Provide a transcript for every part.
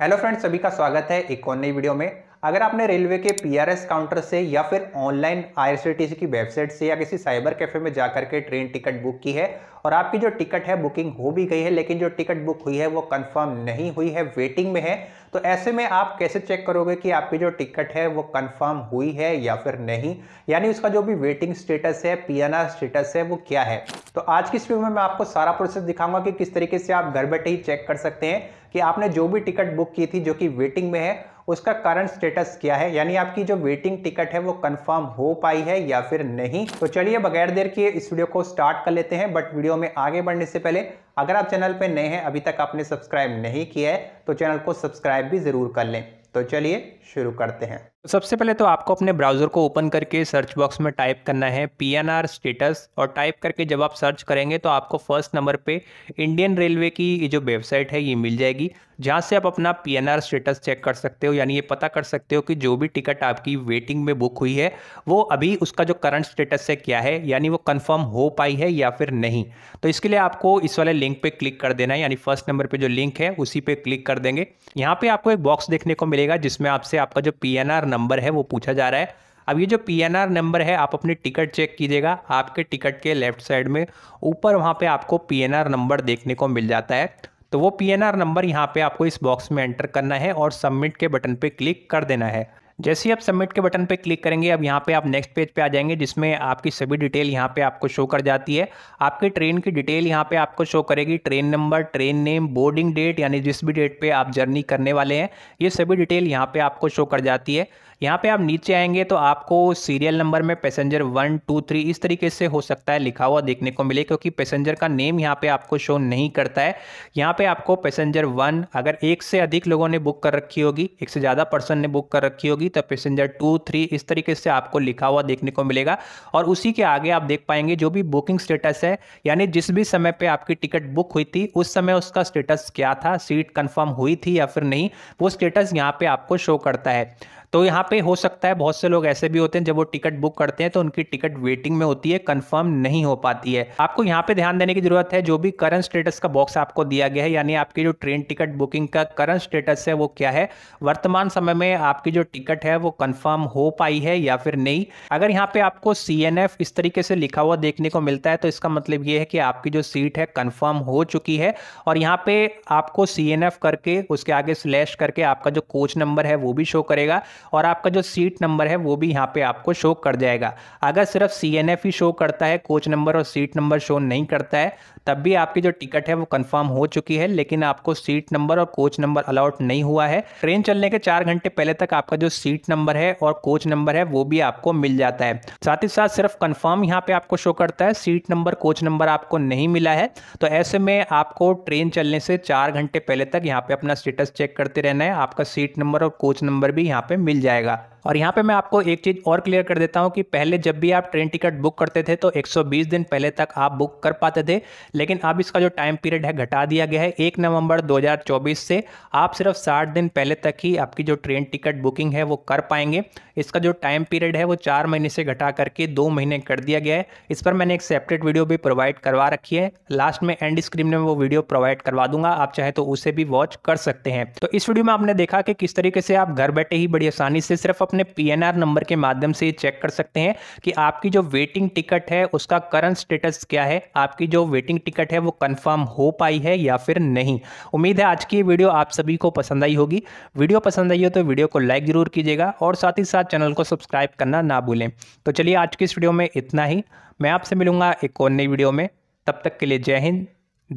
hello friends सभी का स्वागत है एक और नई वीडियो में अगर आपने रेलवे के पीआरएस काउंटर से या फिर ऑनलाइन आईआरसीटीसी की वेबसाइट से या किसी साइबर कैफे में जाकर के ट्रेन टिकट बुक की है और आपकी जो टिकट है बुकिंग हो भी गई है लेकिन जो टिकट बुक हुई है वो कंफर्म नहीं हुई है वेटिंग में है तो ऐसे में आप कैसे चेक करोगे कि आपकी जो टिकट है वो कंफर्म हुई है या फिर नहीं यानी उसका जो भी वेटिंग स्टेटस है आर स्टेटस है वो क्या है तो आज की इस वीडियो में मैं आपको सारा प्रोसेस दिखाऊंगा कि किस तरीके से आप घर बैठे ही चेक कर सकते हैं कि आपने जो भी टिकट बुक की थी जो कि वेटिंग में है उसका करंट स्टेटस क्या है यानी आपकी जो वेटिंग टिकट है वो कंफर्म हो पाई है या फिर नहीं तो चलिए बगैर देर किए इस वीडियो को स्टार्ट कर लेते हैं बट वीडियो में आगे बढ़ने से पहले अगर आप चैनल पर नए हैं अभी तक आपने सब्सक्राइब नहीं किया है तो चैनल को सब्सक्राइब भी ज़रूर कर लें तो चलिए शुरू करते हैं तो सबसे पहले तो आपको अपने ब्राउज़र को ओपन करके सर्च बॉक्स में टाइप करना है पी एन आर स्टेटस और टाइप करके जब आप सर्च करेंगे तो आपको फर्स्ट नंबर पे इंडियन रेलवे की जो वेबसाइट है ये मिल जाएगी जहाँ से आप अपना P N R status check कर सकते हो यानी ये पता कर सकते हो कि जो भी टिकट आपकी वेटिंग में बुक हुई है वो अभी उसका जो करंट स्टेटस है क्या है यानी वो कन्फर्म हो पाई है या फिर नहीं तो इसके लिए आपको इस वाले लिंक पर क्लिक कर देना है यानी फर्स्ट नंबर पर जो लिंक है उसी पर क्लिक कर देंगे यहाँ पर आपको एक बॉक्स देखने को मिलेगा जिसमें आपसे आपका जो पी एन आर नंबर है वो पूछा जा रहा है अब ये जो पी नंबर है आप अपने टिकट चेक कीजिएगा आपके टिकट के लेफ्ट साइड में ऊपर वहाँ पे आपको पी नंबर देखने को मिल जाता है तो वो पी नंबर यहाँ पे आपको इस बॉक्स में एंटर करना है और सबमिट के बटन पे क्लिक कर देना है जैसे ही आप सबमिट के बटन पर क्लिक करेंगे अब यहाँ पे आप नेक्स्ट पेज पे आ जाएंगे जिसमें आपकी सभी डिटेल यहाँ पे आपको शो कर जाती है आपकी ट्रेन की डिटेल यहाँ पे आपको शो करेगी train number train name boarding date यानी जिस भी डेट पे आप जर्नी करने वाले हैं ये सभी डिटेल यहाँ पे आपको शो कर जाती है यहाँ पे आप नीचे आएंगे तो आपको सीरियल नंबर में पैसेंजर वन टू थ्री इस तरीके से हो सकता है लिखा हुआ देखने को मिले क्योंकि पैसेंजर का नेम यहाँ पे आपको शो नहीं करता है यहाँ पे आपको पैसेंजर वन अगर एक से अधिक लोगों ने बुक कर रखी होगी एक से ज़्यादा पर्सन ने बुक कर रखी होगी होगी तो पैसेंजर टू थ्री इस तरीके से आपको लिखा हुआ देखने को मिलेगा और उसी के आगे आप देख पाएंगे जो भी बुकिंग स्टेटस है यानी जिस भी समय पर आपकी टिकट बुक हुई थी उस समय उसका स्टेटस क्या था सीट कन्फर्म हुई थी या फिर नहीं वो स्टेटस यहाँ पर आपको शो करता है तो यहाँ पे हो सकता है बहुत से लोग ऐसे भी होते हैं जब वो टिकट बुक करते हैं तो उनकी टिकट वेटिंग में होती है कंफर्म नहीं हो पाती है आपको यहाँ पे ध्यान देने की जरूरत है जो भी करंट स्टेटस का बॉक्स आपको दिया गया है यानी आपकी जो ट्रेन टिकट बुकिंग का करंट स्टेटस है वो क्या है वर्तमान समय में आपकी जो टिकट है वो कन्फर्म हो पाई है या फिर नहीं अगर यहाँ पे आपको सी इस तरीके से लिखा हुआ देखने को मिलता है तो इसका मतलब ये है कि आपकी जो सीट है कन्फर्म हो चुकी है और यहाँ पे आपको सी करके उसके आगे स्लैश करके आपका जो कोच नंबर है वो भी शो करेगा और आपका जो सीट नंबर है वो भी यहाँ पे आपको शो कर जाएगा अगर सिर्फ सी ही शो करता है कोच नंबर और सीट नंबर शो नहीं करता है तब भी आपकी जो टिकट है वो कंफर्म हो चुकी है लेकिन आपको सीट नंबर और कोच नंबर अलाउट नहीं हुआ है ट्रेन चलने के चार घंटे पहले तक आपका जो सीट नंबर है और कोच नंबर है वो भी आपको मिल जाता है साथ ही साथ सिर्फ कन्फर्म यहाँ पे आपको शो करता है सीट नंबर कोच नंबर आपको नहीं मिला है तो ऐसे में आपको ट्रेन चलने से चार घंटे पहले तक यहाँ पे अपना स्टेटस चेक करते रहना है आपका सीट नंबर और कोच नंबर भी यहाँ पे मिल जाएगा और यहाँ पे मैं आपको एक चीज़ और क्लियर कर देता हूँ कि पहले जब भी आप ट्रेन टिकट बुक करते थे तो 120 दिन पहले तक आप बुक कर पाते थे लेकिन अब इसका जो टाइम पीरियड है घटा दिया गया है एक नवंबर 2024 से आप सिर्फ 60 दिन पहले तक ही आपकी जो ट्रेन टिकट बुकिंग है वो कर पाएंगे इसका जो टाइम पीरियड है वो चार महीने से घटा करके दो महीने कर दिया गया है इस पर मैंने एक सेपरेट वीडियो भी प्रोवाइड करवा रखी है लास्ट में एंड स्क्रीन में वो वीडियो प्रोवाइड करवा दूंगा आप चाहे तो उसे भी वॉच कर सकते हैं तो इस वीडियो में आपने देखा कि किस तरीके से आप घर बैठे ही बड़ी आसानी से सिर्फ अपने पीएनआर नंबर के माध्यम से चेक कर सकते हैं कि आपकी जो वेटिंग टिकट है उसका करंट स्टेटस क्या है आपकी जो वेटिंग टिकट है वो कंफर्म हो पाई है या फिर नहीं उम्मीद है आज की वीडियो आप सभी को पसंद आई होगी वीडियो पसंद आई हो तो वीडियो को लाइक ज़रूर कीजिएगा और साथ ही साथ चैनल को सब्सक्राइब करना ना भूलें तो चलिए आज की इस वीडियो में इतना ही मैं आपसे मिलूंगा एक और नई वीडियो में तब तक के लिए जय हिंद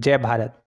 जय भारत